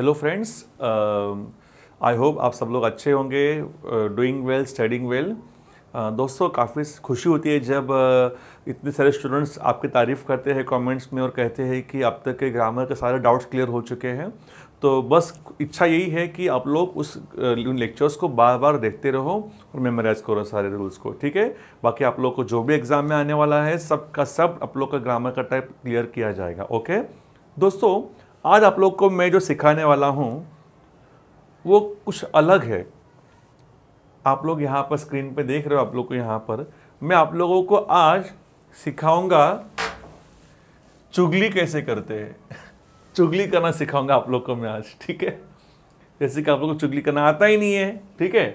hello friends I hope आप सब लोग अच्छे होंगे डूइंग वेल स्टडिंग वेल दोस्तों काफ़ी खुशी होती है जब uh, इतने सारे स्टूडेंट्स आपकी तारीफ़ करते हैं कमेंट्स में और कहते हैं कि अब तक के ग्रामर के सारे डाउट्स क्लियर हो चुके हैं तो बस इच्छा यही है कि आप लोग उस uh, उन लेक्चर्स को बार बार देखते रहो और मेमोराइज करो सारे रूल्स को ठीक है बाकी आप लोग को जो भी एग्ज़ाम में आने वाला है सब का सब आप लोग का ग्रामर का टाइप क्लियर किया जाएगा ओके दोस्तों आज आप लोग को मैं जो सिखाने वाला हूँ वो कुछ अलग है आप लोग यहाँ पर स्क्रीन पे देख रहे हो आप लोग को यहाँ पर मैं आप लोगों को आज सिखाऊंगा चुगली कैसे करते हैं चुगली करना सिखाऊंगा आप लोग को मैं आज ठीक है जैसे कि आप लोग को चुगली करना आता ही नहीं है ठीक है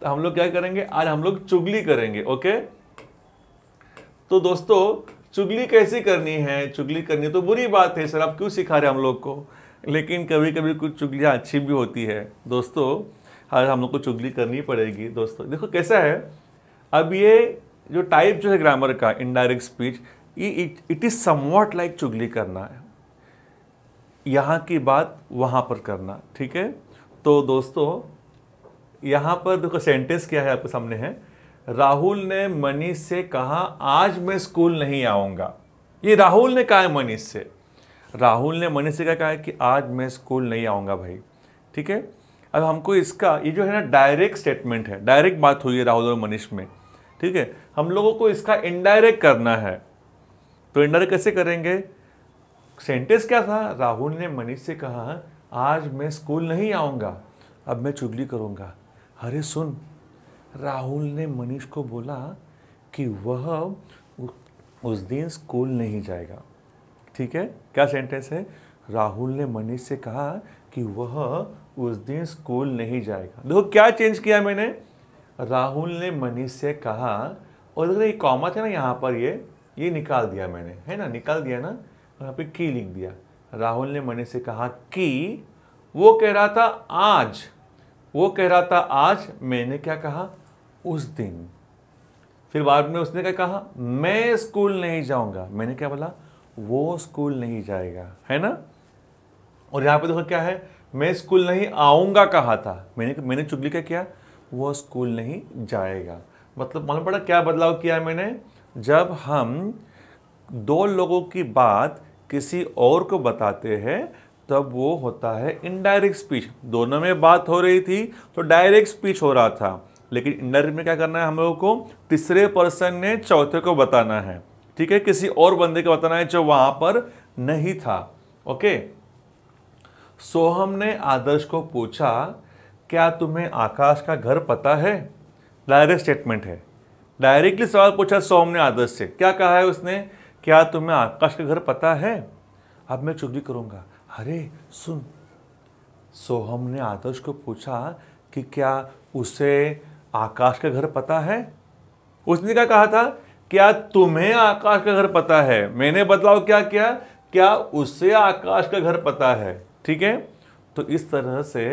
तो हम लोग क्या करेंगे आज हम लोग चुगली करेंगे ओके तो दोस्तों चुगली कैसी करनी है चुगली करनी तो बुरी बात है सर आप क्यों सिखा रहे हम लोग को लेकिन कभी कभी कुछ चुगलियाँ अच्छी भी होती है दोस्तों हाँ हम लोग को चुगली करनी पड़ेगी दोस्तों देखो कैसा है अब ये जो टाइप जो है ग्रामर का इनडायरेक्ट स्पीच ये इट इज़ समवॉट लाइक चुगली करना है यहाँ की बात वहाँ पर करना ठीक है तो दोस्तों यहाँ पर देखो सेंटेंस क्या है आपके सामने है राहुल ने मनीष से कहा आज मैं स्कूल नहीं आऊंगा ये राहुल ने कहा है मनीष से राहुल ने मनीष से क्या कहा है कि आज मैं स्कूल नहीं आऊँगा भाई ठीक है अब हमको इसका ये जो है ना डायरेक्ट स्टेटमेंट है डायरेक्ट बात हुई है राहुल और मनीष में ठीक है हम लोगों को इसका इनडायरेक्ट करना है तो इनडायरेक्ट कैसे करेंगे सेंटेंस क्या था राहुल ने मनीष से कहा आज मैं स्कूल नहीं आऊँगा अब मैं चुगली करूँगा अरे सुन राहुल ने मनीष को बोला कि वह उस दिन स्कूल नहीं जाएगा ठीक है क्या सेंटेंस है राहुल ने मनीष से कहा कि वह उस दिन स्कूल नहीं जाएगा देखो क्या चेंज किया मैंने राहुल ने मनीष से कहा और अगर ये कॉमा था ना यहाँ पर ये ये निकाल दिया मैंने है ना निकाल दिया ना यहाँ पे की लिख दिया राहुल ने मनीष से कहा कि वो कह रहा था आज वो कह रहा था आज मैंने क्या कहा उस दिन फिर बाद में उसने क्या कहा मैं स्कूल नहीं जाऊंगा मैंने क्या बोला वो स्कूल नहीं जाएगा है ना और यहां पे देखो क्या है मैं स्कूल नहीं आऊंगा कहा था मैंने मैंने चुगली क्या किया वो स्कूल नहीं जाएगा मतलब मालूम पड़ा क्या बदलाव किया मैंने जब हम दो लोगों की बात किसी और को बताते हैं तब वो होता है इनडायरेक्ट स्पीच दोनों में बात हो रही थी तो डायरेक्ट स्पीच हो रहा था लेकिन इंडायरेक्ट में क्या करना है हम लोगों को तीसरे पर्सन ने चौथे को बताना है ठीक है किसी और बंदे को बताना है जो वहां पर नहीं था ओके सोहम ने आदर्श को पूछा क्या तुम्हें आकाश का घर पता है डायरेक्ट स्टेटमेंट है डायरेक्टली सवाल पूछा सोहम ने आदर्श से क्या कहा है उसने क्या तुम्हें आकाश का घर पता है अब मैं चुगली करूंगा अरे सुन सोहम ने आदर्श को पूछा कि क्या उसे आकाश का घर पता है उसने क्या कहा था क्या तुम्हें आकाश का घर पता है मैंने बदलाव क्या किया क्या उसे आकाश का घर पता है ठीक है तो इस तरह से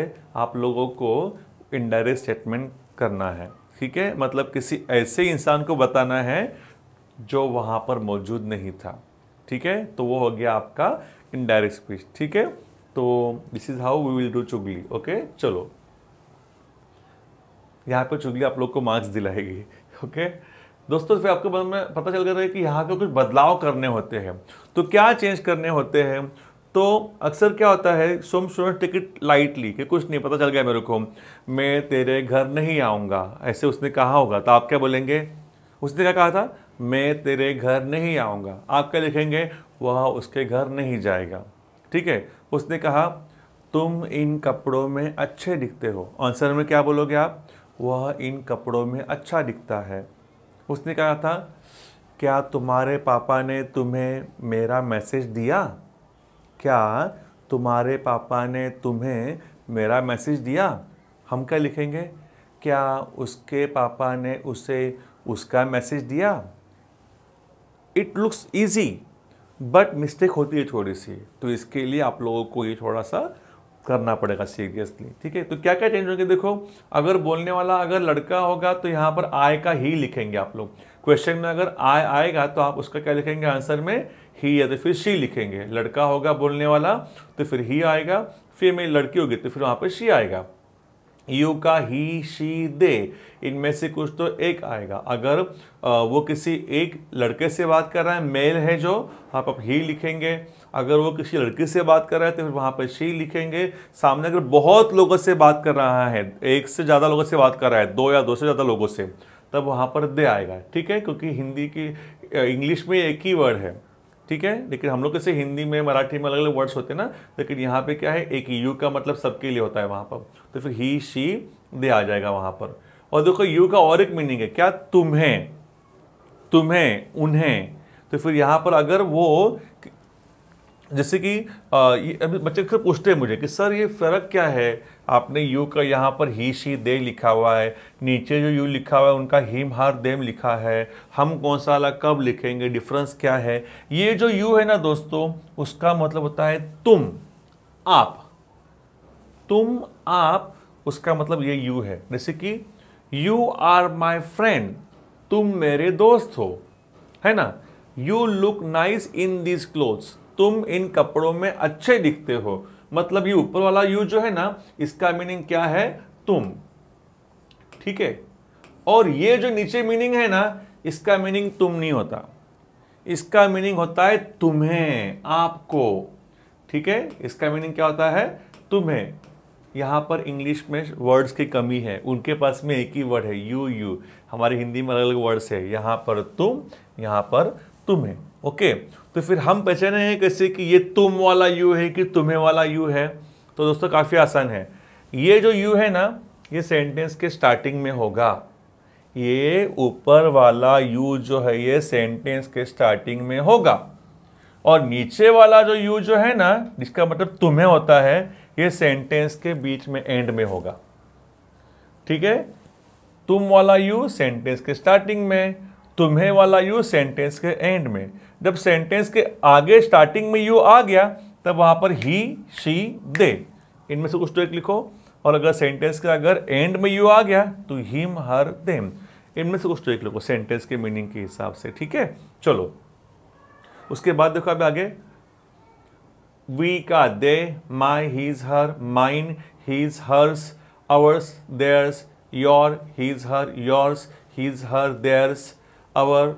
आप लोगों को इनडायरेक्ट स्टेटमेंट करना है ठीक है मतलब किसी ऐसे इंसान को बताना है जो वहाँ पर मौजूद नहीं था ठीक है तो वो हो गया आपका इनडायरेक्ट स्पीच ठीक है तो this is how we will do चुगली ओके चलो यहाँ पर चुगली आप लोग को मार्क्स दिलाएगी ओके दोस्तों फिर आपको में पता चल गया है कि यहाँ पर कुछ बदलाव करने होते हैं तो क्या चेंज करने होते हैं तो अक्सर क्या होता है सोम स्टूडेंट टिकट लाइटली कि कुछ नहीं पता चल गया मेरे को मैं तेरे घर नहीं आऊँगा ऐसे उसने कहा होगा तो आप क्या बोलेंगे उसने क्या कहा था मैं तेरे घर नहीं आऊँगा आप क्या लिखेंगे वह उसके घर नहीं जाएगा ठीक है उसने कहा तुम इन कपड़ों में अच्छे दिखते हो आंसर में क्या बोलोगे आप वह इन कपड़ों में अच्छा दिखता है उसने कहा था क्या तुम्हारे पापा ने तुम्हें मेरा मैसेज दिया क्या तुम्हारे पापा ने तुम्हें मेरा मैसेज दिया हम क्या लिखेंगे क्या उसके पापा ने उसे उसका मैसेज दिया it looks easy but mistake होती है थोड़ी सी तो इसके लिए आप लोगों को ये थोड़ा सा करना पड़ेगा सीरियसली ठीक है तो क्या क्या चेंज होंगे देखो अगर बोलने वाला अगर लड़का होगा तो यहाँ पर आय का ही लिखेंगे आप लोग क्वेश्चन में अगर आय आएगा तो आप उसका क्या लिखेंगे आंसर में ही या तो फिर शी लिखेंगे लड़का होगा बोलने वाला तो फिर ही आएगा फिर मेरी लड़की होगी तो फिर वहाँ पर शी आएगा यू का ही शी दे इनमें से कुछ तो एक आएगा अगर वो किसी एक लड़के से बात कर रहा है मेल है जो आप आप ही लिखेंगे अगर वो किसी लड़की से बात कर रहा है तो फिर वहाँ पर शी लिखेंगे सामने अगर बहुत लोगों से बात कर रहा है एक से ज़्यादा लोगों से बात कर रहा है दो या दो से ज़्यादा लोगों से तब वहाँ पर दे आएगा ठीक है क्योंकि हिंदी की इंग्लिश में एक ही वर्ड है ठीक है लेकिन हम लोग कैसे हिंदी में मराठी में अलग अलग वर्ड्स होते हैं ना लेकिन यहाँ पे क्या है एक यू का मतलब सबके लिए होता है वहाँ पर तो फिर ही शी दे आ जाएगा वहाँ पर और देखो यू का और एक मीनिंग है क्या तुम्हें तुम्हें उन्हें तो फिर यहाँ पर अगर वो जैसे कि बच्चे अक्सर पूछते हैं मुझे कि सर ये फ़र्क क्या है आपने यू का यहाँ पर ही शी दे लिखा हुआ है नीचे जो यू लिखा हुआ है उनका हिम हार देम लिखा है हम कौन सा वाला कब लिखेंगे डिफरेंस क्या है ये जो यू है ना दोस्तों उसका मतलब होता है तुम आप तुम आप उसका मतलब ये यू है जैसे कि यू आर माई फ्रेंड तुम मेरे दोस्त हो है ना you look nice in this clothes तुम इन कपड़ों में अच्छे दिखते हो मतलब ये ऊपर वाला यू जो है ना इसका मीनिंग क्या है तुम ठीक है और ये जो नीचे मीनिंग है ना इसका मीनिंग तुम नहीं होता इसका मीनिंग होता है तुम्हें आपको ठीक है इसका मीनिंग क्या होता है तुम्हें यहाँ पर इंग्लिश में वर्ड्स की कमी है उनके पास में एक ही वर्ड है यू यू हमारे हिंदी में अलग अलग वर्ड्स है यहाँ पर तुम यहाँ पर तुम्हें ओके तो फिर हम पहचाने हैं कैसे कि ये तुम वाला यू है कि तुम्हें वाला यू है तो दोस्तों काफ़ी आसान है ये जो यू है ना ये सेंटेंस के स्टार्टिंग में होगा ये ऊपर वाला यू जो है ये सेंटेंस के स्टार्टिंग में होगा और नीचे वाला जो यू जो है ना जिसका मतलब तुम्हें होता है ये सेंटेंस के बीच में एंड में होगा ठीक है तुम वाला यू सेंटेंस के स्टार्टिंग में तुम्हें वाला यू सेंटेंस के एंड में जब सेंटेंस के आगे स्टार्टिंग में यू आ गया तब वहां पर ही शी दे इनमें से कुछ तो एक लिखो और अगर सेंटेंस का अगर एंड में यू आ गया तो हिम हर देम इनमें से कुछ तो एक लिखो सेंटेंस के मीनिंग के हिसाब से ठीक है चलो उसके बाद देखो अब आगे वी का they my his her mine his hers ours theirs your his her yours his her theirs our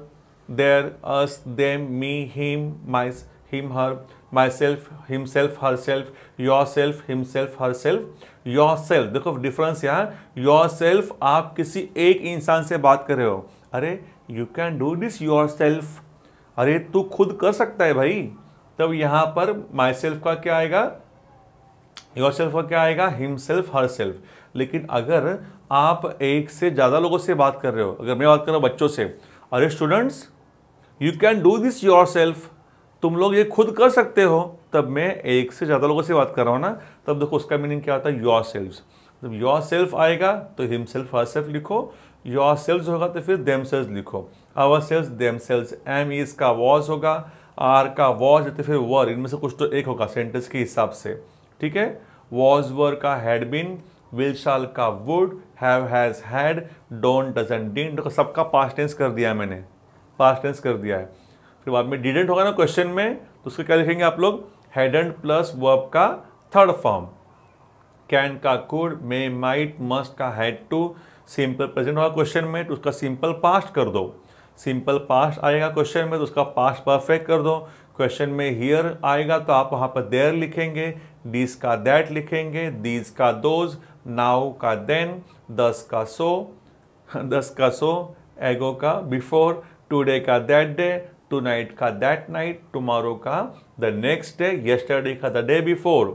their us them me him my him her myself himself herself yourself himself herself yourself देखो difference यहाँ yourself आप किसी एक इंसान से बात कर रहे हो अरे you can do this yourself अरे तू खुद कर सकता है भाई तब यहाँ पर माई सेल्फ का क्या आएगा योर सेल्फ का क्या आएगा हिमसेल्फ हर सेल्फ लेकिन अगर आप एक से ज़्यादा लोगों से बात कर रहे हो अगर मैं बात कर रहा हूँ बच्चों से अरे students you can do this yourself तुम लोग ये खुद कर सकते हो तब मैं एक से ज़्यादा लोगों से बात कर रहा हूँ ना तब देखो उसका मीनिंग क्या होता है योर सेल्फ जब योर सेल्फ आएगा तो हिम सेल्फ हर सेल्फ लिखो योर सेल्फ होगा तो फिर देम सेल्स लिखो ourselves themselves am is का वॉज होगा आर का वॉज तो फिर वर इनमें से कुछ तो एक होगा सेंटेंस के हिसाब से ठीक है वॉज वर का हैड बिन विल शाल का would have has had don't doesn't didn't सबका पास्ट टेंस कर दिया मैंने पास्ट टेंस कर दिया है फिर बाद में डिडेंट होगा ना क्वेश्चन में तो उसको क्या लिखेंगे आप लोग हैडेंट प्लस वर्ब का थर्ड फॉर्म कैन का कुड मे माइट मस्ट का हैड टू सिंपल प्रेजेंट होगा क्वेश्चन में तो उसका सिंपल पास्ट कर दो सिंपल पास्ट आएगा क्वेश्चन में तो उसका पास्ट परफेक्ट कर दो क्वेश्चन में हियर आएगा तो आप वहाँ पर देयर लिखेंगे दिस का दैट लिखेंगे दीज का दोज नाउ का देन दस का सो दस का सो एगो का बिफोर टुडे का दैट डे टू नाइट का दैट नाइट टुमारो का द नेक्स्ट डे येस्टरडे का the day before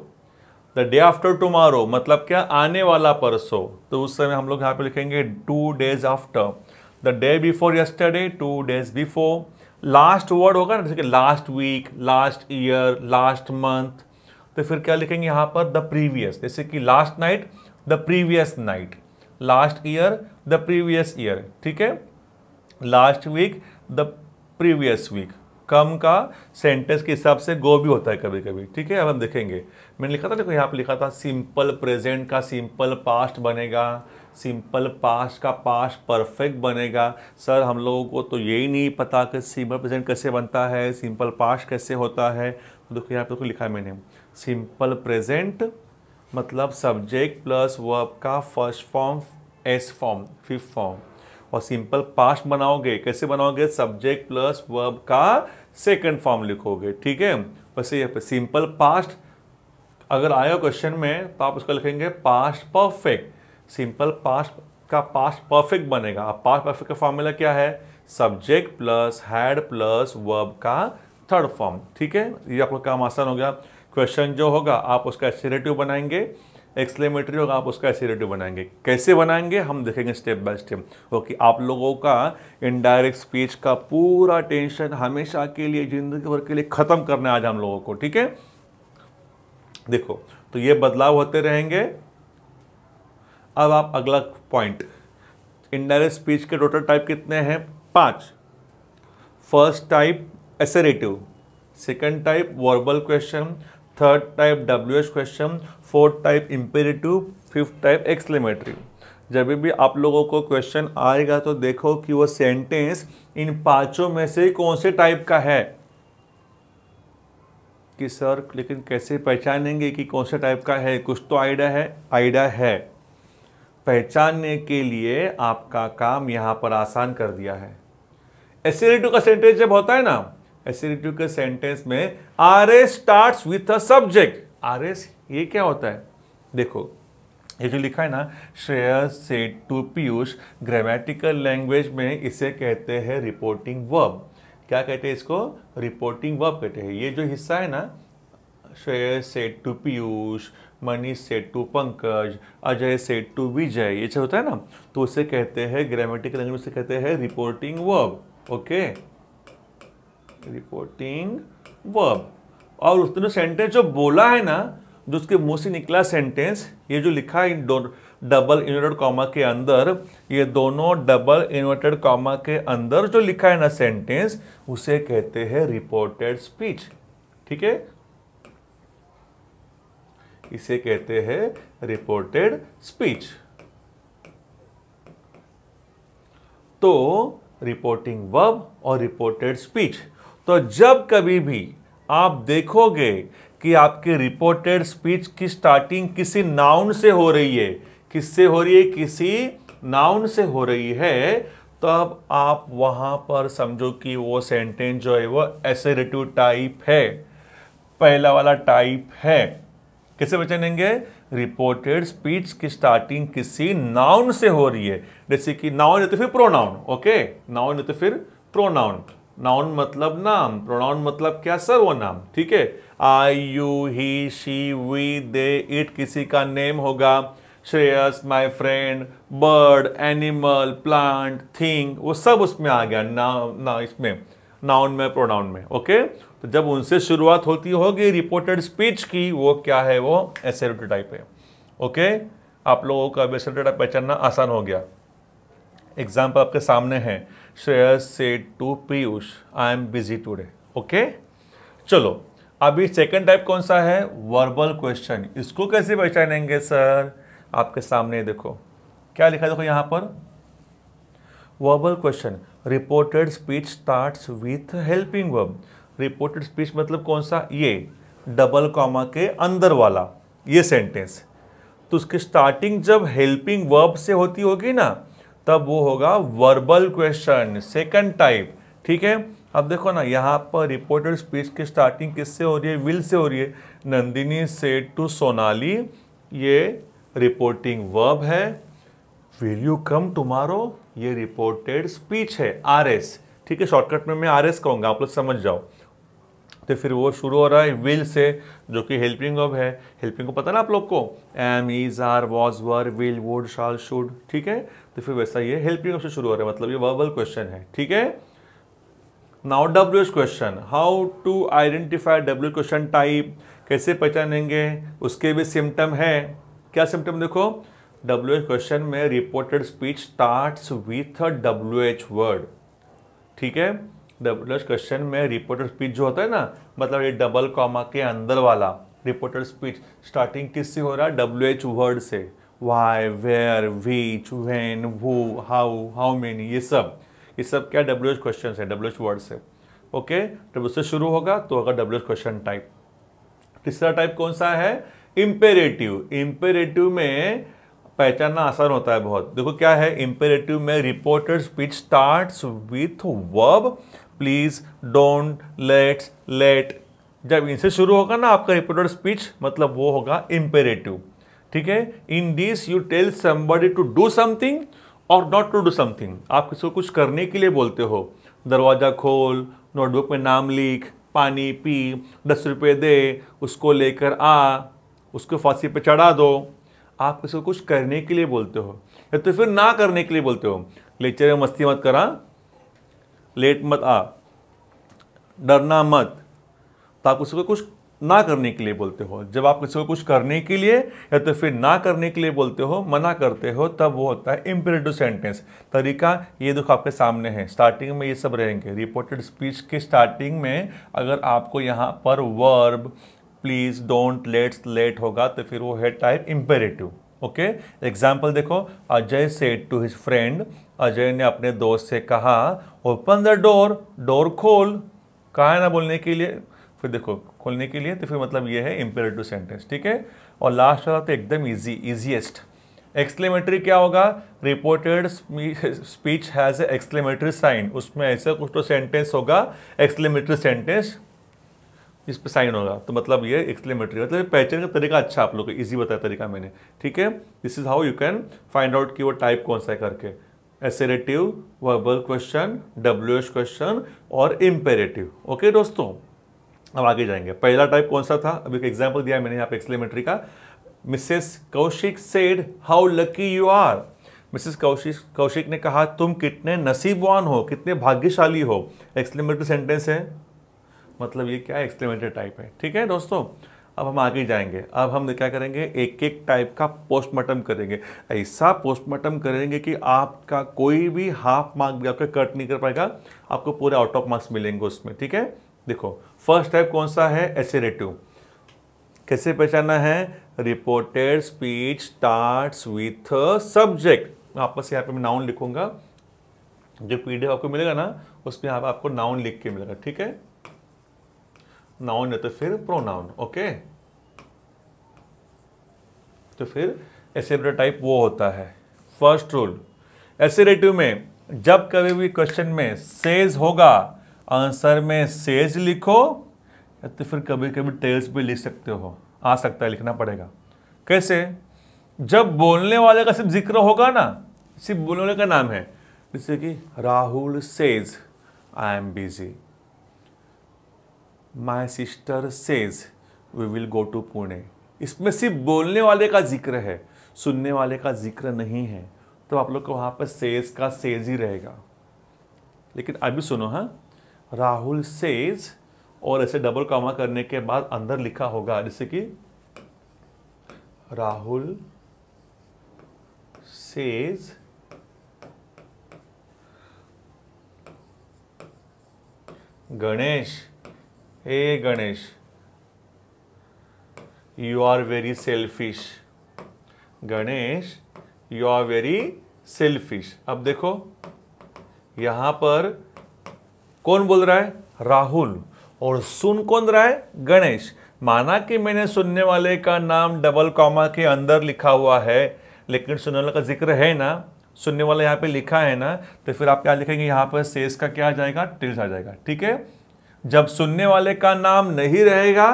the day after tomorrow मतलब क्या आने वाला परसों तो उस समय हम लोग यहाँ पे लिखेंगे two days after the day before yesterday two days before last word होगा ना जैसे कि last week last year last month तो फिर क्या लिखेंगे यहाँ पर द प्रीवियस जैसे कि last night the previous night last year the previous year ठीक है last week the previous week come का सेंटेंस के हिसाब से गो भी होता है कभी कभी ठीक है अब हम देखेंगे मैंने लिखा था देखो यहाँ पे लिखा था सिंपल प्रेजेंट का सिंपल पास्ट बनेगा सिंपल पास्ट का पास्ट परफेक्ट बनेगा सर हम लोगों को तो यही नहीं पता कि सिंपल प्रेजेंट कैसे बनता है सिंपल पास्ट कैसे होता है तो देखो यहाँ पे देखो तो लिखा है मैंने सिंपल प्रेजेंट मतलब सब्जेक्ट प्लस वर्ब का first form S form fifth form और सिंपल पास्ट बनाओगे कैसे बनाओगे सब्जेक्ट प्लस वर्ब का सेकंड फॉर्म लिखोगे ठीक है वैसे ये सिंपल पास्ट अगर आया क्वेश्चन में तो आप उसका लिखेंगे पास्ट परफेक्ट सिंपल पास्ट का पास्ट परफेक्ट बनेगा अब पास्ट परफेक्ट का फॉर्मूला क्या है subject plus had plus verb का थर्ड फॉर्म ठीक है ये आपका काम आसान हो गया क्वेश्चन जो होगा आप उसका एसिलेटिव बनाएंगे एक्सलेमेटरी होगा आप उसका एसिलेटिव बनाएंगे कैसे बनाएंगे हम देखेंगे स्टेप बाय स्टेप ओके आप लोगों का इनडायरेक्ट स्पीच का पूरा टेंशन हमेशा के लिए जिंदगी भर के लिए ख़त्म करना आज हम लोगों को ठीक है देखो तो ये बदलाव होते रहेंगे अब आप अगला पॉइंट इनडायरेक्ट स्पीच के टोटल टाइप कितने हैं पांच first type assertive second type verbal question third type W H question fourth type imperative fifth type exclamatory जब भी आप लोगों को क्वेश्चन आएगा तो देखो कि वो सेंटेंस इन पांचों में से कौन से टाइप का है कि सर लेकिन कैसे पहचानेंगे कि कौन से टाइप का है कुछ तो आइडिया है आइडिया है पहचानने के लिए आपका काम यहाँ पर आसान कर दिया है एसिडिटी e का सेंटेंस जब होता है ना एसिडिटिव के सेंटेंस में R S start with a subject R S ये क्या होता है देखो ये जो लिखा है ना श्रेयस से टू पीयूष ग्रामेटिकल लैंग्वेज में इसे कहते हैं रिपोर्टिंग वर्ब क्या कहते हैं इसको रिपोर्टिंग वर्ब कहते हैं ये जो हिस्सा है ना श्रेयस से टू पीयूष मनीष से टू पंकज अजय से टू विजय ये जो होता है ना तो उसे कहते हैं ग्रामेटिकल लैंग्वेज से कहते हैं reporting verb okay reporting verb और उसने सेंटेंस जो बोला है ना जो उसके मुंह से निकला सेंटेंस ये जो लिखा है डबल इन्वर्टेड कॉमा के अंदर ये दोनों डबल इन्वर्टेड कॉमा के अंदर जो लिखा है ना सेंटेंस उसे कहते हैं रिपोर्टेड स्पीच ठीक है इसे कहते हैं रिपोर्टेड स्पीच तो रिपोर्टिंग वर्ब और रिपोर्टेड स्पीच तो जब कभी भी आप देखोगे कि आपके रिपोर्टेड स्पीच की स्टार्टिंग किसी नाउन से हो रही है किससे हो रही है किसी नाउन से हो रही है तब आप वहाँ पर समझो कि वो सेंटेंस जो है वो एसेरेटिव टाइप है पहला वाला टाइप है कैसे बचनेंगे रिपोर्टेड स्पीच की स्टार्टिंग किसी नाउन से हो रही है जैसे कि नाउन या तो फिर प्रोनाउन ओके नाउन या तो फिर प्रोनाउन नाउन मतलब नाम प्रोनाउन मतलब क्या सर्वनाम ठीक है I you he she we they it किसी का नेम होगा Shreyas my friend bird animal plant thing वो सब उसमें आ गया ना ना इसमें नाउन में प्रोनाउन में ओके तो जब उनसे शुरुआत होती होगी रिपोर्टेड स्पीच की वो क्या है वो एसेरेटिव टाइप है ओके आप लोगों का एसेरेटिव टाइप पहचानना आसान हो गया एग्जाम्पल आपके सामने है Shreyas said to Piyush I am busy today okay चलो अभी सेकंड टाइप कौन सा है वर्बल क्वेश्चन इसको कैसे पहचानेंगे सर आपके सामने देखो क्या लिखा देखो यहाँ पर verbal question reported speech starts with helping verb reported speech मतलब कौन सा ये डबल कॉमा के अंदर वाला ये सेंटेंस तो उसकी स्टार्टिंग जब हेल्पिंग वर्ब से होती होगी ना तब वो होगा वर्बल क्वेश्चन सेकंड टाइप ठीक है अब देखो ना यहाँ पर रिपोर्टेड स्पीच की स्टार्टिंग किससे हो रही है विल से हो रही है नंदिनी सेड टू सोनाली ये रिपोर्टिंग वर्ब है विल यू कम टुमारो ये रिपोर्टेड स्पीच है आर एस ठीक है शॉर्टकट में मैं आर एस कहूँगा आप लोग समझ जाओ तो फिर वो शुरू हो रहा है विल से जो कि हेल्पिंग ऑफ है हेल्पिंग को पता ना आप लोग को am is are was were will would shall should ठीक है तो फिर वैसा ये हेल्पिंग से शुरू हो रहा है मतलब ये वर्बल क्वेश्चन है ठीक है now W H question how to identify W question type कैसे पहचानेंगे उसके भी सिम्टम है क्या सिम्टम देखो डब्ल्यू एच क्वेश्चन में reported speech starts with W H word ठीक है डब्ल्यू एच क्वेश्चन में रिपोर्टेड स्पीच जो होता है ना मतलब ये डबल कॉमा के अंदर वाला रिपोर्टेड स्पीच स्टार्टिंग किससे हो रहा है डब्ल्यू एच वर्ड से वाई वेयर वीच वेन वो हाउ हाउ मेनी ये सब ये सब क्या डब्ल्यू एच क्वेश्चन है डब्ल्यू एच वर्ड्स है ओके डब्ल्यू से शुरू होगा तो होगा डब्ल्यू एच क्वेश्चन टाइप तीसरा टाइप कौन सा है इम्पेरेटिव इम्पेरेटिव में पहचानना आसान होता है बहुत देखो क्या है इम्पेरेटिव में reported speech starts with verb please don't let's let जब इनसे शुरू होगा ना आपका रिपोर्टेड स्पीच मतलब वो होगा इम्पेरेटिव ठीक है in this you tell somebody to do something और नॉट टू डू समथिंग आप किसी को कुछ करने के लिए बोलते हो दरवाज़ा खोल नोटबुक में नाम लिख पानी पी दस रुपये दे उसको लेकर आ उसको फांसी पे चढ़ा दो आप किसी को कुछ करने के लिए बोलते हो या तो फिर ना करने के लिए बोलते हो लेक्चर में मस्ती मत करा लेट मत आ डरना मत तो आप किसी को कुछ ना करने के लिए बोलते हो जब आप किसी को कुछ करने के लिए या तो फिर ना करने के लिए बोलते हो मना करते हो तब वो होता है इम्पेरेटिव सेंटेंस तरीका ये देखो आपके सामने है स्टार्टिंग में ये सब रहेंगे रिपोर्टेड स्पीच के स्टार्टिंग में अगर आपको यहाँ पर verb please don't let's let होगा तो फिर वो है टाइप इम्पेरेटिव ओके एग्जाम्पल देखो Ajay said to his friend Ajay ने अपने दोस्त से कहा ओपन द डोर डोर खोल कहा है ना बोलने के लिए फिर देखो खोलने के लिए तो फिर मतलब ये है इम्पेरेटिव सेंटेंस ठीक है और लास्ट वाला तो एकदम ईजी ईजीएस्ट एक्सक्लेमेटरी क्या होगा reported speech has exclamatory sign उसमें ऐसा कुछ तो सेंटेंस होगा एक्सक्लेमेटरी सेंटेंस इस पर साइन होगा तो मतलब ये एक्सक्लेमेटरी मतलब पहचान का तरीका अच्छा आप लोग को ईजी बताया तरीका मैंने ठीक है this is how you can find out कि वो टाइप कौन सा है करके assertive verbal question W question और इम्पेरेटिव ओके दोस्तों अब आगे जाएंगे पहला टाइप कौन सा था अभी एग्जाम्पल दिया मैंने यहाँ पे एक्सलेमेट्री का Mrs Kaushik said how lucky you are Mrs Kaushik Kaushik ने कहा तुम कितने नसीबवान हो कितने भाग्यशाली हो एक्सक्लेमेटरी सेंटेंस है मतलब ये क्या एक्सक्लेमेटरी टाइप है ठीक है दोस्तों अब हम आगे जाएंगे अब हम क्या करेंगे एक एक टाइप का पोस्टमार्टम करेंगे ऐसा पोस्टमार्टम करेंगे कि आपका कोई भी हाफ मार्क भी आपका कट नहीं कर पाएगा आपको पूरे आउट ऑफ मार्क्स मिलेंगे उसमें ठीक है देखो फर्स्ट टाइप कौन सा है एसेरेटिव कैसे पहचाना है reported speech start with subject आपस यहाँ पे मैं नाउन लिखूंगा जो पीडीएफ आपको मिलेगा ना उसमें यहाँ आप, आपको नाउन लिख के मिलेगा ठीक है नाउन या तो फिर प्रोनाउन ओके तो फिर एसेरेटिव टाइप वो होता है फर्स्ट रूल एसेरेटिव में जब कभी भी क्वेश्चन में सेज होगा आंसर में सेज लिखो या तो फिर कभी कभी टेल्स भी लिख सकते हो आ सकता है लिखना पड़ेगा कैसे जब बोलने वाले का सिर्फ जिक्र होगा ना सिर्फ बोलने वाले का नाम है जैसे कि Rahul says I am busy my sister says we will go to Pune इसमें सिर्फ बोलने वाले का जिक्र है सुनने वाले का जिक्र नहीं है तो आप लोग को वहां पर सेज का सेज ही रहेगा लेकिन अभी सुनो हाँ राहुल सेज और ऐसे डबल कॉमा करने के बाद अंदर लिखा होगा जैसे कि राहुल सेज गणेश ए Ganesh you are very selfish Ganesh you are very selfish अब देखो यहां पर कौन बोल रहा है राहुल और सुन कौन रहा है गणेश माना कि मैंने सुनने वाले का नाम डबल कॉमा के अंदर लिखा हुआ है लेकिन सुनने वाले का जिक्र है ना सुनने वाला यहाँ पे लिखा है ना तो फिर आप क्या लिखेंगे यहाँ पर सेस का क्या आ जाएगा टिल्स आ जाएगा ठीक है जब सुनने वाले का नाम नहीं रहेगा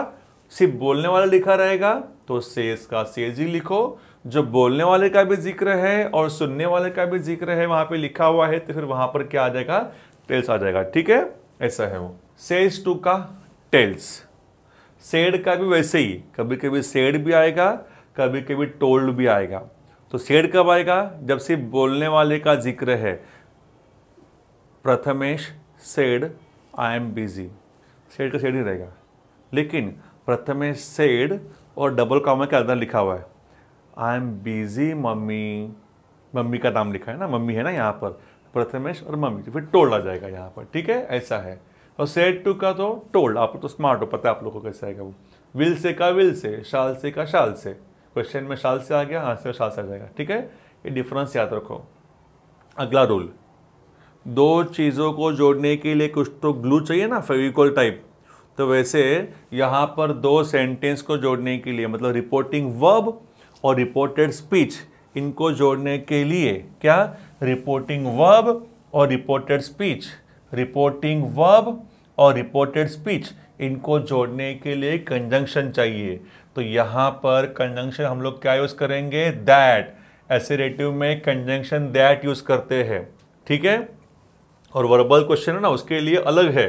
सिर्फ बोलने वाला लिखा रहेगा तो सेस का सेज ही लिखो जो बोलने वाले का भी जिक्र है और सुनने वाले का भी जिक्र है वहाँ पे लिखा हुआ है तो फिर वहाँ पर क्या आ जाएगा टेल्स आ जाएगा ठीक है ऐसा है वो सेल्स टू का टेल्स सेड का भी वैसे ही कभी कभी सेड भी आएगा कभी कभी टोल्ड भी आएगा तो सेड कब आएगा जब सिर्फ बोलने वाले का जिक्र है Prathamesh said I am busy said का सेड ही रहेगा लेकिन प्रथमेश सेड और डबल कॉमा के अंदर लिखा हुआ है I am busy mummy mummy का नाम लिखा है ना मम्मी है ना यहाँ पर प्रथमेश और मम्मी फिर टोल्ड आ जाएगा यहाँ पर ठीक है ऐसा है और सेट टू का तो टोल्ड आप तो स्मार्ट हो पता है आप लोगों को कैसे आएगा वो विल से का विल से शाल से का शाल से क्वेश्चन में शाल से आ गया हाँ, से शाल से आ जाएगा ठीक है ये डिफरेंस याद रखो अगला रूल दो चीज़ों को जोड़ने के लिए कुछ तो ग्लू चाहिए ना फेविकोल टाइप तो वैसे यहाँ पर दो सेंटेंस को जोड़ने के लिए मतलब रिपोर्टिंग वर्ब और रिपोर्टेड स्पीच इनको जोड़ने के लिए क्या रिपोर्टिंग वर्ब और रिपोर्टेड स्पीच रिपोर्टिंग वर्ब और रिपोर्टेड स्पीच इनको जोड़ने के लिए कंजंक्शन चाहिए तो यहाँ पर कंजंक्शन हम लोग क्या यूज़ करेंगे दैट एसेरेटिव में कंजंक्शन दैट यूज़ करते हैं ठीक है और वर्बल क्वेश्चन है ना उसके लिए अलग है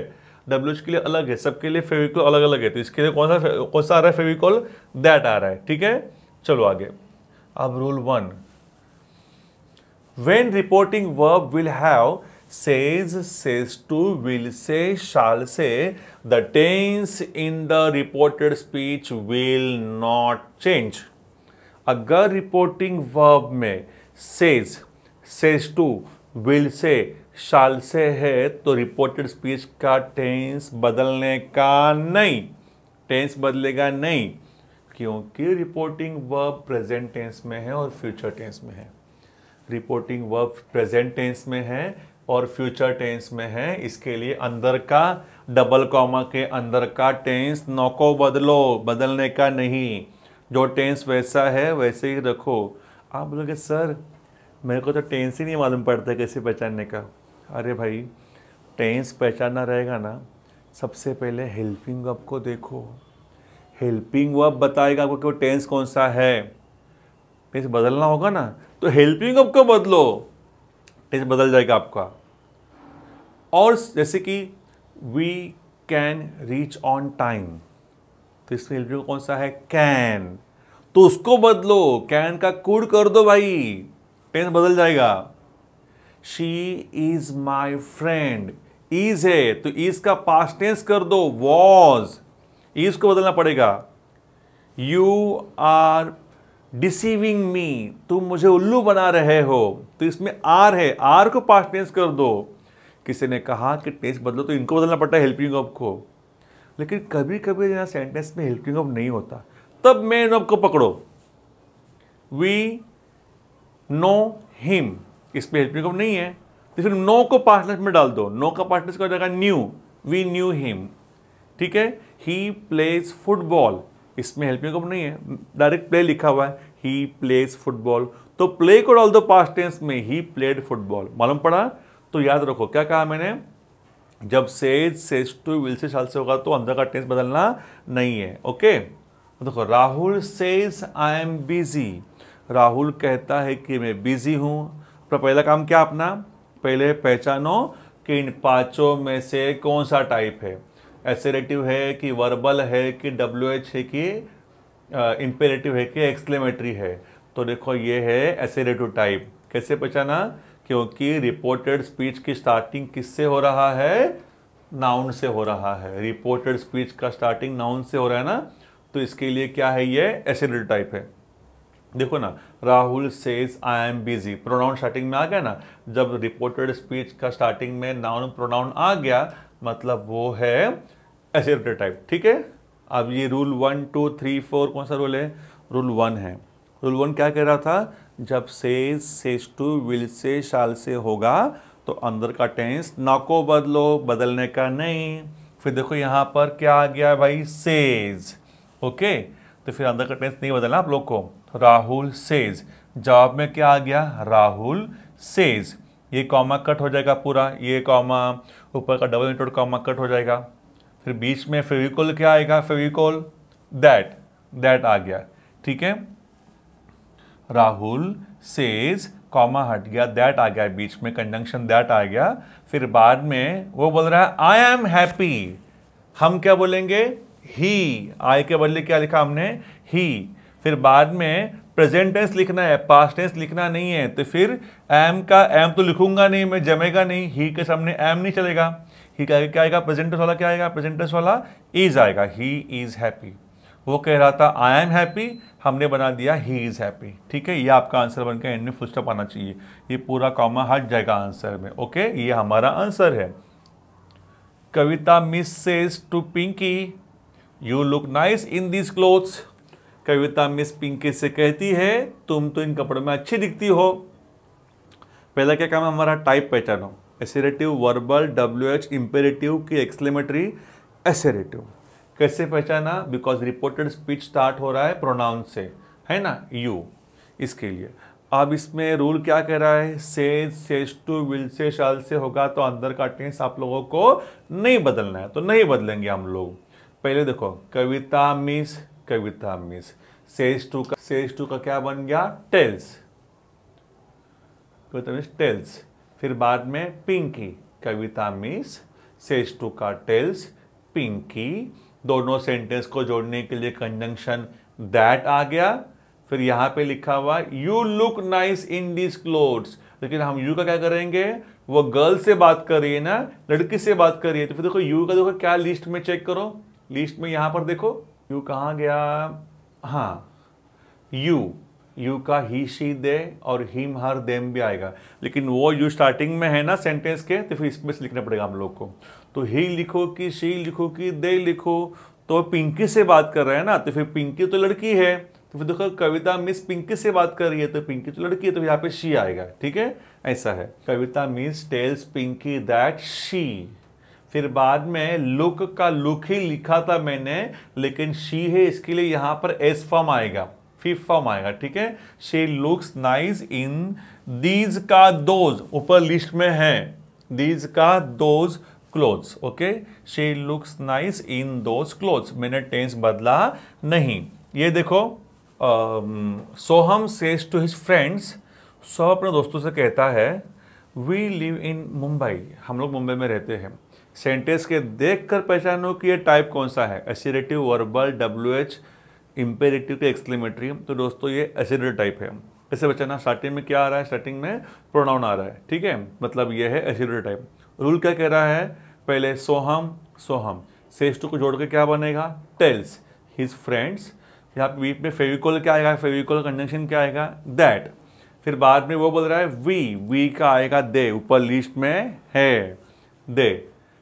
डब्ल्यू के लिए अलग है सबके लिए फेविकॉल अलग अलग है तो इसके लिए कौन सा कौन सा आ रहा है फेविकॉल दैट आ रहा है ठीक है चलो आगे अब rule one when reporting verb will have says says to will say shall say the tense in the reported speech will not change अगर रिपोर्टिंग वर्ब में says says to will say shall से है तो reported speech का tense बदलने का नहीं tense बदलेगा नहीं क्योंकि रिपोर्टिंग वर्ब प्रेजेंट टेंस में है और फ्यूचर टेंस में है रिपोर्टिंग वर्ब प्रेजेंट टेंस में है और फ्यूचर टेंस में है इसके लिए अंदर का डबल कॉमा के अंदर का टेंस नौको बदलो बदलने का नहीं जो टेंस वैसा है वैसे ही रखो आप बोलोगे सर मेरे को तो टेंस ही नहीं मालूम पड़ता कैसे पहचानने का अरे भाई टेंस पहचानना रहेगा ना सबसे पहले हेल्पिंग अप को देखो हेल्पिंग वर्ब बताएगा आपको कि वो टेंस कौन सा है टेंस बदलना होगा ना तो हेल्पिंग वर्ब को बदलो टेंस बदल जाएगा आपका और जैसे कि we can reach on time तो इसमें हेल्पिंग कौन सा है कैन तो उसको बदलो कैन का कूड़ कर दो भाई टेंस बदल जाएगा she is my friend is है तो इज का पास्ट टेंस कर दो वॉज ईज को बदलना पड़ेगा यू आर डिसीविंग मी तुम मुझे उल्लू बना रहे हो तो इसमें आर है आर को पास टेंस कर दो किसी ने कहा कि टेंस बदलो तो इनको बदलना पड़ता है हेल्पिंग ऑफ को लेकिन कभी कभी यहाँ सेंटेंस में हेल्पिंग ऑफ नहीं होता तब मेन ऑफ को पकड़ो वी नो हिम इसमें हेल्पिंग ऑफ नहीं है तो फिर नो को पार्टनर्स में डाल दो नो का पार्टनर्स का जाएगा न्यू वी न्यू हिम ठीक है ही प्लेज फुटबॉल इसमें हेल्पिंग कब नहीं है डायरेक्ट प्ले लिखा हुआ है ही प्लेज फुटबॉल तो प्ले को ऑल दो पास्ट टेंस में ही प्लेड फुटबॉल मालूम पड़ा तो याद रखो क्या कहा मैंने जब says says to will say shall से होगा तो अंदर का टेंस बदलना नहीं है ओके तो देखो Rahul says I am busy Rahul कहता है कि मैं बिजी हूँ अपना पहला काम क्या अपना पहले पहचानो कि इन पांचों में से कौन सा टाइप है एसेरेटिव है कि वर्बल है कि डब्ल्यू एच है कि इम्पेरेटिव है कि एक्सक्लेमेटरी है तो देखो ये है एसेरेटिव टाइप कैसे पहचाना क्योंकि रिपोर्टेड स्पीच की स्टार्टिंग किससे हो रहा है नाउन से हो रहा है रिपोर्टेड स्पीच का स्टार्टिंग नाउन से हो रहा है ना तो इसके लिए क्या है ये एसेरेटिव टाइप है देखो ना Rahul says I am busy pronoun starting में आ गया ना जब रिपोर्टेड स्पीच का स्टार्टिंग में नाउन प्रोनाउन आ गया मतलब वो है एसिडेटेड टाइप ठीक है अब ये rule one two three four कौन सा रूल है रूल वन है रूल वन क्या कह रहा था जब से says to will say shall से होगा तो अंदर का टेंस ना को बदलो बदलने का नहीं फिर देखो यहाँ पर क्या आ गया भाई सेज ओके तो फिर अंदर का टेंस नहीं बदलना आप लोग को राहुल सेज जवाब में क्या आ गया राहुल सेज़ ये कॉमा कट हो जाएगा पूरा ये कॉमा ऊपर का डबल इंटोड कॉमा कट हो जाएगा फिर बीच में फेविकोल क्या आएगा फेविकोल दैट दैट आ गया ठीक है राहुल सेज कॉमा हट गया दैट आ गया बीच में कंजंक्शन दैट आ गया फिर बाद में वो बोल रहा है आई एम हैप्पी हम क्या बोलेंगे ही आई के बदले क्या लिखा हमने ही फिर बाद में प्रेजेंट टेंस लिखना है पास्ट टेंस लिखना नहीं है तो फिर एम का एम तो लिखूंगा नहीं मैं जमेगा नहीं ही के सामने एम नहीं चलेगा ही का क्या आएगा प्रेजेंट टेंस वाला क्या आएगा प्रेजेंट टेंस वाला इज आएगा ही इज हैप्पी वो कह रहा था आई एम हैप्पी हमने बना दिया ही इज़ हैप्पी ठीक है ये आपका आंसर बनकर एंड में फुल स्टॉप आना चाहिए ये पूरा कॉमा हट जाएगा आंसर में ओके ये हमारा आंसर है Kavita miss says to Pinky you look nice in this clothes Kavita miss Pinky से कहती है तुम तो इन कपड़ों में अच्छी दिखती हो पहला क्या काम है हमारा टाइप पहचानो assertive verbal W H imperative की एक्सलेमेटरी एसेरेटिव कैसे पहचाना बिकॉज रिपोर्टेड स्पीच स्टार्ट हो रहा है प्रोनाउन से है ना यू इसके लिए अब इसमें रूल क्या कह रहा है says says to will say shall से होगा तो अंदर का टेंस आप लोगों को नहीं बदलना है तो नहीं बदलेंगे हम लोग पहले देखो Kavita miss Kavita miss says to का सेज टू का क्या बन गया टेल्स कविता मिस टेल्स फिर बाद में Pinky Kavita miss says to का टेल्स पिंकी दोनों सेंटेंस को जोड़ने के लिए कंजंक्शन दैट आ गया फिर यहां पे लिखा हुआ you look nice in this clothes लेकिन हम यू का क्या करेंगे वो गर्ल से बात कर रही है ना लड़की से बात कर रही है तो फिर देखो यू का देखो क्या लिस्ट में चेक करो लिस्ट में यहां पर देखो यू कहाँ गया हाँ यू यू का ही शी दे और हिम हर देम भी आएगा लेकिन वो यू स्टार्टिंग में है ना सेंटेंस के तो फिर इसमें से लिखना पड़ेगा हम लोग को तो ही लिखो कि शी लिखो कि दे लिखो तो पिंकी से बात कर रहे हैं ना तो फिर पिंकी तो लड़की है तो फिर देखो कविता मिस पिंकी से बात कर रही है तो पिंकी तो लड़की है तो यहाँ पे शी आएगा ठीक है ऐसा है Kavita miss tells Pinky that she फिर बाद में लुक का लुक ही लिखा था मैंने लेकिन शी है इसके लिए यहाँ पर एस फॉर्म आएगा फिफ फॉर्म आएगा ठीक है she looks nice in these का दोज ऊपर लिस्ट में है दीज का those clothes okay she looks nice in those clothes मैंने टेंस बदला नहीं ये देखो um, Soham says to his friends so अपने दोस्तों से कहता है वी लिव इन मुंबई हम लोग मुंबई में रहते हैं सेंटेंस के देखकर पहचानो कि ये टाइप कौन सा है assertive verbal W H imperative के एक्सक्लेमेटरी तो दोस्तों ये एसिडेटिव टाइप है इससे बचाना स्टार्टिंग में क्या आ रहा है स्टार्टिंग में प्रोनाउन आ रहा है ठीक है मतलब ये है एसिडेटिव टाइप रूल क्या कह रहा है पहले सोहम सोहम सेस्ट को जोड़ के क्या बनेगा टेल्स हिज फ्रेंड्स यहाँ पे बीच में फेविकोल क्या आएगा फेविकोल कंडक्शन क्या आएगा दैट फिर बाद में वो बोल रहा है वी वी का आएगा दे ऊपर लिस्ट में है दे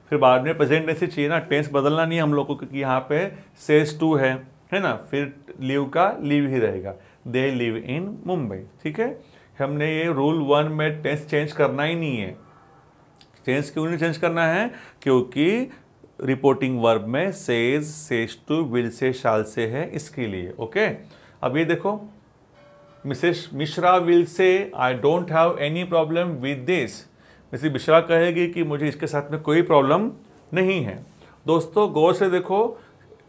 फिर बाद में प्रेजेंट ऐसे चाहिए ना टेंस बदलना नहीं है हम लोग को क्योंकि यहाँ पे सेज टू है है ना फिर लिव का लिव ही रहेगा दे लिव इन मुंबई ठीक है हमने ये रूल वन में टेंस चेंज करना ही नहीं है टेंस क्यों नहीं चेंज करना है क्योंकि रिपोर्टिंग वर्ब में says says to will say shall से है इसके लिए ओके अब ये देखो Mrs Mishra will say I don't have any problem with this Mrs Mishra कहेगी कि मुझे इसके साथ में कोई प्रॉब्लम नहीं है दोस्तों गौर से देखो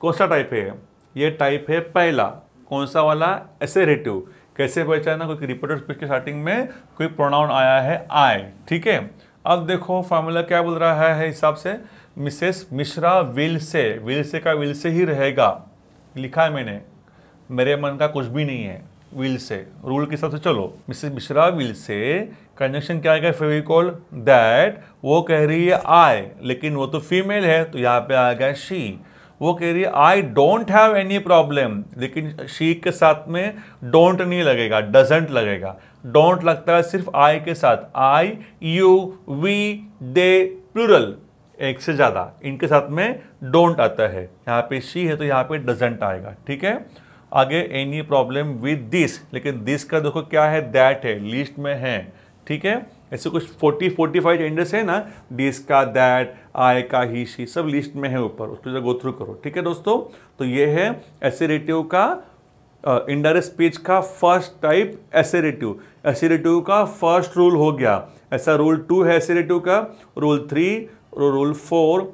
कौन सा टाइप है ये टाइप है पहला कौन सा वाला एसेरेटिव कैसे पहचाना क्योंकि रिपोर्टर स्पीच के स्टार्टिंग में कोई प्रोनाउन आया है आय ठीक है अब देखो फार्मूला क्या बोल रहा है हिसाब से Mrs Mishra will say will say का विल से ही रहेगा लिखा है मैंने मेरे मन का कुछ भी नहीं है विल से रूल के हिसाब से चलो Mrs Mishra will say conjunction क्या आएगा फेविकोल दैट वो कह रही है आई लेकिन वो तो फीमेल है तो यहाँ पे आएगा शी वो कह रही है I don't have any problem लेकिन शी के साथ में डोंट नहीं लगेगा डजेंट लगेगा डोंट लगता है सिर्फ आई के साथ I you we they plural एक से ज़्यादा इनके साथ में डोंट आता है यहाँ पे शी है तो यहाँ पे डजेंट आएगा ठीक है आगे एनी प्रॉब्लम विद दिस लेकिन दिस का देखो क्या है दैट है लिस्ट में है ठीक है ऐसे कुछ 40 45 चेंजेस है ना डिस का दैट आय का ही शी सब लिस्ट में है ऊपर उसको जो गो थ्रू करो ठीक है दोस्तों तो ये है एसेरेटिव का इंडायरेक्ट स्पीच का फर्स्ट टाइप एसेरेटिव एसेरेटिव का फर्स्ट रूल हो गया ऐसा रूल टू है एसेरेटिव का rule three rule four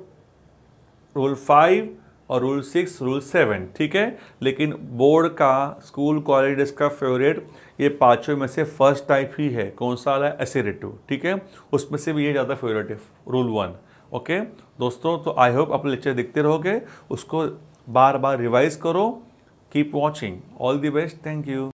rule five और रूल सिक्स रूल सेवन ठीक है लेकिन बोर्ड का स्कूल कॉलेज का फेवरेट ये पाँचों में से फर्स्ट टाइप ही है कौन सा वाला है एसिडिटिव ठीक है उसमें से भी ये ज़्यादा फेवरेटिव रूल वन ओके दोस्तों तो आई होप आप लेक्चर देखते रहोगे उसको बार बार रिवाइज करो keep watching all the best thank you